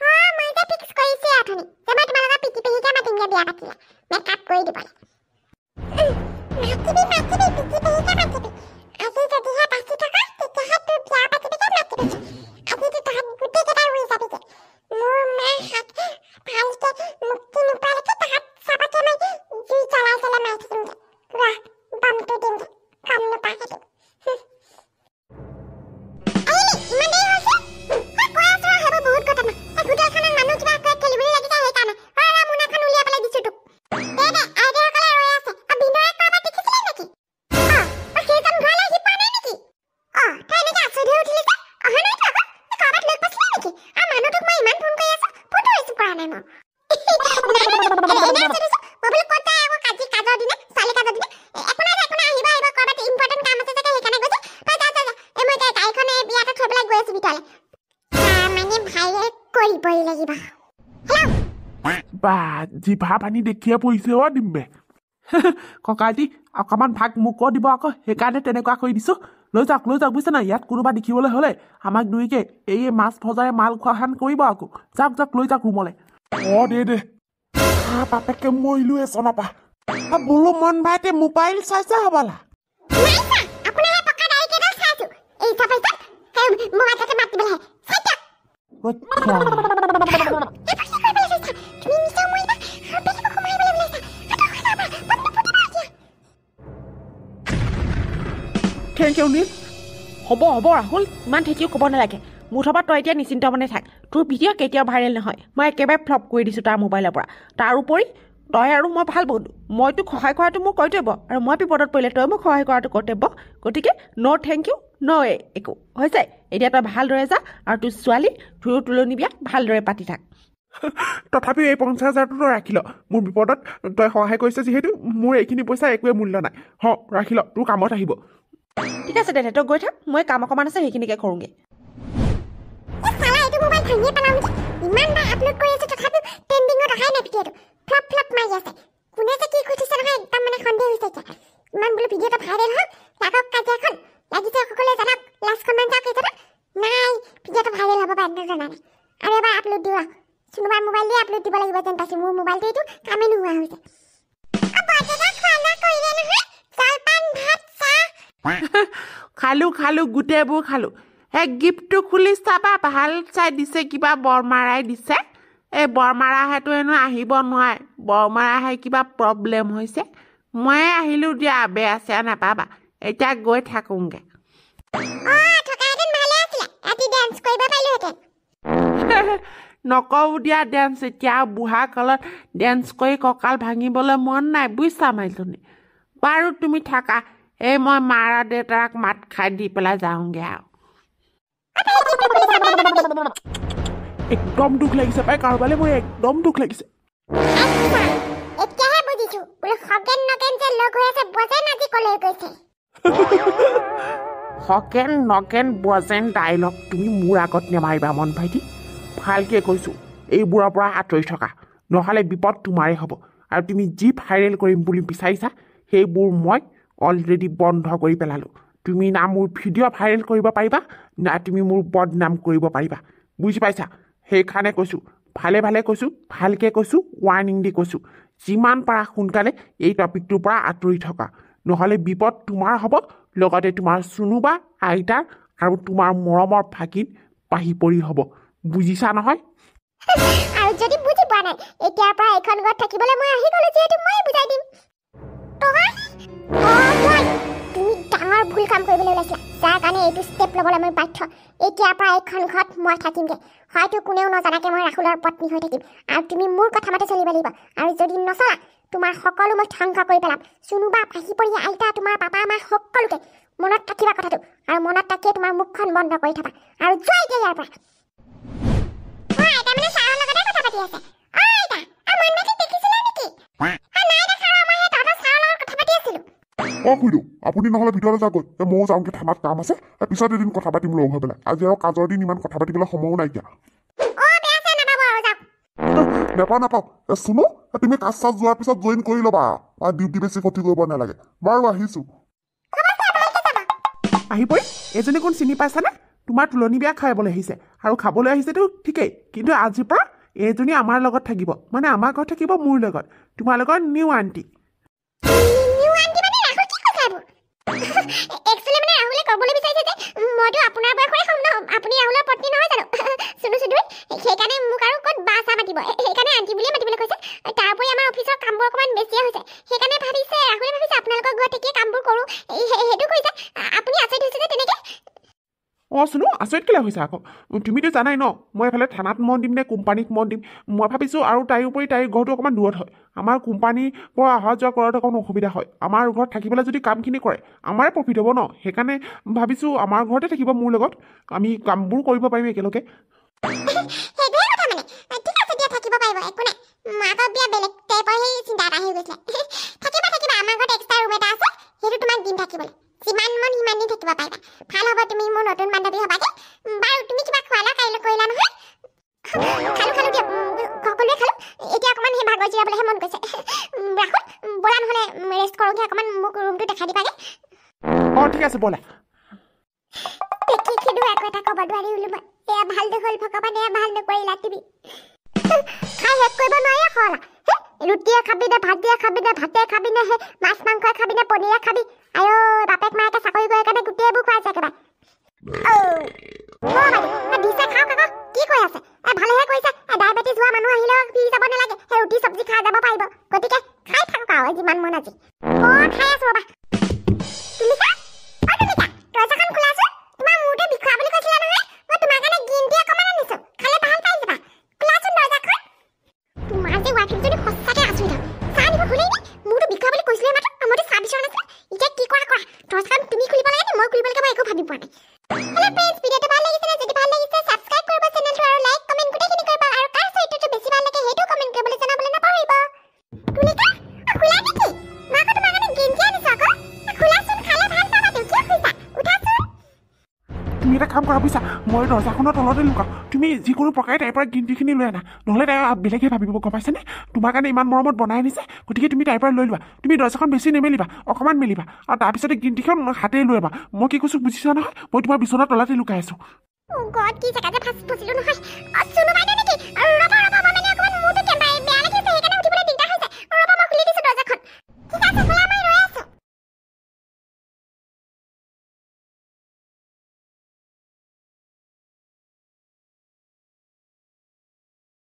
হা মাইটা ফিক্স কৰিছে আঠনি জামা তোমাৰ লগা পিকি পিকি জামা তিনি বিয়া পাতিলে মেকআপ কৰি দিবলে মাতিবি মাতিবি পিকি পিকি জামা তিনি আজি যদিহে বাচি থাকা তেতিয়াহে তোৰ বিয়া পাতিবিগৈ মাতিবি যি ভা পানী দেখিয়ে পৰিছে অ ডিম্বে ককাইটি অকণমান ভাগ মোকো দিব আকৌ সেইকাৰণে তেনেকুৱা কৰি দিছো লৈ যাওক লৈ যাওক বুজিছে নাই ইয়াত কোনোবা দেখিবলৈ হ'লে আমাক দুয়োকে এই মাছ ভজাই মাল খোৱা খান কৰিব আকৌ যাওক যাওক লৈ যাওক ৰুমলৈ Oh, dede. Apa peke moi lu esona pa? Apa bulu mon bate mupail saja abala? Naisa, aku nak apa kena ikut satu. Eh, sampai tu. Kau mau mati ke mati belah? Saja. Rotong. কেও নি হ'ব হ'ব ৰাহুল ইমান থাকিও ক'ব নালাগে মুঠৰ পৰা তই এতিয়া নিশ্চিন্ত মনে থাক তোৰ ভিডিঅ' কেতিয়াও ভাইৰেল নহয় মই একেবাৰে ফ্লপ কৰি দিছোঁ তাৰ মোবাইলৰ পৰা তাৰ উপৰি তই আৰু মই ভাল বন্ধু মই তোক সহায় কৰাটো মোৰ কৰ্তব্য আৰু মই বিপদত পৰিলে তই মোক সহায় কৰাটো কৰ্তব্য গতিকে ন থেংক ইউ ন এ একো হৈছে এতিয়া তই ভালদৰে যা আৰু তোৰ ছোৱালী তোৰো তোলনি বিয়া ভালদৰে পাতি থাক তথাপিও এই পঞ্চাছ হাজাৰটো তই ৰাখি ল মোৰ বিপদত তই সহায় কৰিছ যিহেতু মোৰ এইখিনি পইচা একোৱে মূল্য নাই হ ৰাখি ল তোৰ কামত আহিব ঠিক আছে তেনে তই গৈ থাক মই কাম অকণমান আছে সেইখিনিকে কৰোঁগৈ ভাঙিয়ে পেলাম যে ইমানবাৰ আপলোড কৰি আছো তথাপিও পেণ্ডিঙত অহাই নাই ভিডিঅ'টো ফ্লপ ফ্লপ মাৰি আছে কোনে যে কি খুজিছে নহয় একদম মানে সন্দেহ হৈছে এতিয়া ইমান বোলো ভিডিঅ'টো ভাইৰেল হ'ল লাগক কাজিয়া এখন লাগিছে সকলোৱে জানক লাষ্ট কমেণ্ট যাওক এইটো নাই ভিডিঅ'টো ভাইৰেল হ'ব বা একদম জনা নাই আৰু এবাৰ আপলোড দিওঁ কোনোবাই মোবাইল দিয়ে আপলোড দিব লাগিব যেন পাইছোঁ মোৰ মোবাইলটো এইটো কামেই নোহোৱা হৈছে খালো খালো গোটেইবোৰ খালো সেই গিফ্টটো খুলি চাবা ভাল চাই দিছে কিবা বৰমাৰাই দিছে এই বৰমাৰাহেঁতো এনেও আহিব নোৱাৰে বৰমাৰাহে কিবা প্ৰব্লেম হৈছে ময়ে আহিলোঁ দিয়া বেয়া চেয়া নাপাবা এতিয়া গৈ থাকোঁগৈ নকওঁ দিয়া ডেন্স এতিয়া বুঢ়া কালত ডেন্স কৰি কঁকাল ভাঙিবলৈ মন নাই বুজিছা মাইজনী বাৰু তুমি থাকা এই মই মাৰা দেউতাক মাত খাই দি পেলাই যাওঁগৈ আৰু একদম দুখ লাগিছে পাই কাৰোবালৈ মোৰ একদম দুখ লাগিছে হকেন নকেন বজেন ডাইলগ তুমি মোৰ আগত নেমাৰিবা মন ভাইটি ভালকে কৈছো এইবোৰৰ পৰা আঁতৰি থকা নহ'লে বিপদ তোমাৰে হ'ব আৰু তুমি যি ভাইৰেল কৰিম বুলি বিচাৰিছা সেইবোৰ মই অলৰেডি বন্ধ কৰি পেলালো তুমি না মোৰ ভিডিঅ' ভাইৰেল কৰিব পাৰিবা না তুমি মোৰ বদনাম কৰিব পাৰিবা বুজি পাইছা সেইকাৰণে কৈছোঁ ভালে ভালে কৈছোঁ ভালকৈ কৈছোঁ ৱাৰ্ণিং দি কৈছোঁ যিমান পাৰা সোনকালে এই টপিকটোৰ পৰা আঁতৰি থকা নহ'লে বিপদ তোমাৰ হ'ব লগতে তোমাৰ চুনুবা আইতাৰ আৰু তোমাৰ মৰমৰ ফাকিত পাহি পৰি হ'ব বুজিছা নহয় ডাঙৰ ভুল কাম কৰিবলৈ ওলাইছিলে যাৰ কাৰণে এইটো ষ্টেপ ল'বলৈ মই বাধ্য এতিয়াৰ পৰা এইখন ঘৰত মই থাকিমগৈ হয়তো কোনেও নজনাকৈ মই ৰাহুলৰ পত্নী হৈ থাকিম আৰু তুমি মোৰ কথা মতে চলিব লাগিব আৰু যদি নচলা তোমাৰ সকলো মই ধ্বংস কৰি পেলাম চুনুবা ভাহি পৰি আইতা তোমাৰ পাপা মা সকলোকে মনত ৰাখিবা কথাটো আৰু মনত ৰাখিয়ে তোমাৰ মুখখন বন্ধ কৰি থবা আৰু যোৱা এতিয়া ইয়াৰ পৰা অঁ খুইদেউ আপুনি নহ'লে ভিতৰলৈ যাওক যে ময়ো যাওঁ থানাত কাম আছে পিছত এদিন কথা পাতিম লগ হৈ পেলাই আজি আৰু কাজৰ দিন ইমান কথা পাতিবলৈ সময়ো নাইকিয়া নাপাওঁ নাপাওঁ এ শুনো তুমি কাজ চাজ যোৱাৰ পিছত জইন কৰি ল'বা আৰু ডিউটি বেছি ক্ষতি কৰিব নালাগে বাৰু আহিছোঁ আহি পৰি এজনী কোন চিনি পাইছানে তোমাৰ তুলনী বিয়া খাবলৈ আহিছে আৰু খাবলৈ আহিছেতো ঠিকেই কিন্তু আজিৰ পৰা এইজনী আমাৰ লগত থাকিব মানে আমাৰ ঘৰত থাকিব মোৰ লগত তোমালোকৰ নিউ আণ্টি একচুৱেলি মানে ৰাহুলে ক'বলৈ বিচাৰিছে যে মইতো আপোনাৰ বয়সৰে হ'ম ন আপুনি ৰাহুলৰ পত্নী নহয় জানো চুনু চুদুৱে সেইকাৰণে মোক আৰু ক'ত বাছ মাতিব সেইকাৰণে আন্টি বুলিয়ে মাতিবলৈ কৈছে তাৰোপৰি আমাৰ অফিচৰ কামবোৰ অকণমান বেছিয়ে হৈছে হৈছে আকৌ তুমিতো জানাই ন মই এফালে থানাত মন দিম নে কোম্পানীক মন দিম মই ভাবিছোঁ আৰু তাইৰ উপৰি তাইৰ ঘৰটো অকণমান দূৰত হয় আমাৰ কোম্পানীৰ পৰা অহা যোৱা কৰাটো অকণ অসুবিধা হয় আমাৰ ঘৰত থাকিবলৈ যদি কামখিনি কৰে আমাৰে প্ৰফিট হ'ব ন সেইকাৰণে ভাবিছোঁ আমাৰ ঘৰতে থাকিব মোৰ লগত আমি কামবোৰ কৰিব পাৰিম একেলগে ঠিক আছে ব'লা দেখিছিলো একো এটা ক'ব নোৱাৰি বুলি মই এয়া ভাল দেখোন ভগৱান এয়া ভাল নকৰিলা তুমি খাই শেষ কৰিব নোৱাৰি হ'ল ৰুটিয়ে খাবি নে ভাতিয়ে খাবি নে ভাতে খাবি নে সেই মাছ মাংস খাবি নে পনীৰে খাবি আৰু বাপেক মাকে চাকৰি কৰে কাৰণে গোটেই এইবোৰ খুৱাইছে একেবাৰে বাঘিনীজনী সঁচাকৈ আচৰিত চাহ দিব ভুলেই নে মোৰতো বিষোৱা বুলি কৈছিলে মাত্ৰ আমাৰতো চাহ বিচৰা নাছিলে এতিয়া কি কৰা কৰা তোৰ কাৰণ তুমি খুলিব লাগে নে মই খুলিব লাগে মই একো ভাবি পোৱা নাই এটা কাম কৰা বুজিছা মই দৰ্জাখনৰ তলতে লুকাম তুমি যিকোনো প্ৰকাৰে তাইৰ পৰা গিন্তিখিনি লৈ আনা নহ'লে তাই বেলেগে ভাবিব গম পাইছেনে তোমাৰ কাৰণে ইমান মৰমত বনাই আনিছে গতিকে তুমি তাইৰ পৰা লৈ লোৱা তুমি দৰ্জাখন বেছি নেমেলিবা অকণমান মেলিবা আৰু তাৰপিছতে গিন্তিখন হাতেই লৈ আবা মই কি কৈছোঁ বুজিছা নহয় মই তোমাৰ বিচনাৰ তলতে লুকাই আছোঁ